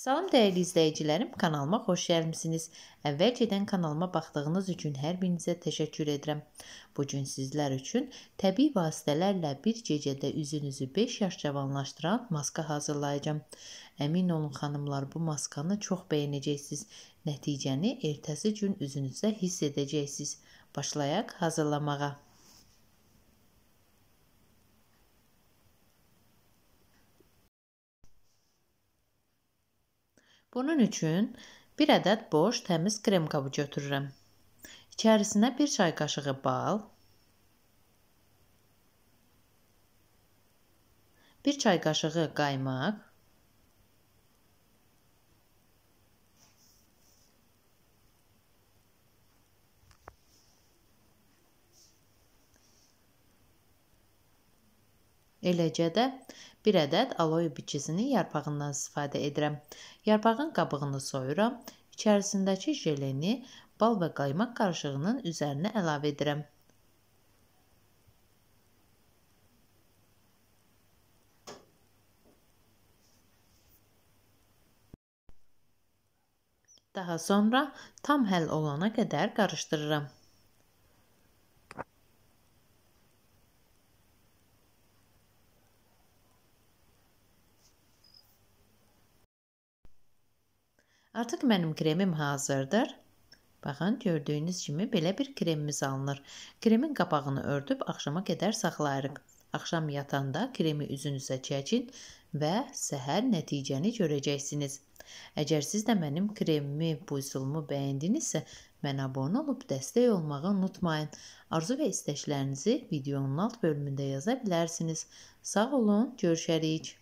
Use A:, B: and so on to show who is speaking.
A: Salam dəyərli izləyicilərim, kanalıma xoş gəlmisiniz. Əvvəlcədən kanalıma baxdığınız üçün hər birinizə təşəkkür edirəm. Bu gün sizlər üçün təbii vasitələrlə bir gecədə üzünüzü 5 yaş cavanlaşdıran maska hazırlayacağam. Əmin olun xanımlar, bu maskanı çox bəyənəcəksiniz. Nəticəni ertəsi gün üzünüzdə hiss edəcəksiniz. Başlayaq hazırlamağa. Bunun üçün bir ədəd boş təmiz krem qabı götürürəm. İçərisinə 1 çay qaşığı bal, 1 çay qaşığı qaymaq, Eləcə də bir ədəd aloe bitkisinin yarpağından istifadə edirəm. Yarpağın qabığını soyuram, içərisindəki jeleni bal və qaymaq qarışığının üzərinə əlavə edirəm. Daha sonra tam həll olana qədər qarışdırıram. Artıq mənim kremim hazırdır. Baxın, gördüyünüz kimi belə bir kremimiz alınır. Kremin qabağını ördüb axşama qədər saxlayırıq. Axşam yatanda kremi üzünüzə çəkin və səhər nəticəni görəcəksiniz. Əgər siz də mənim kremimi, bu üsulumu bəyəndinizsə, mənə abunə olub dəstək olmağı unutmayın. Arzu və istəklərinizi videonun alt bölümündə yaza bilərsiniz. Sağ olun, görüşərik.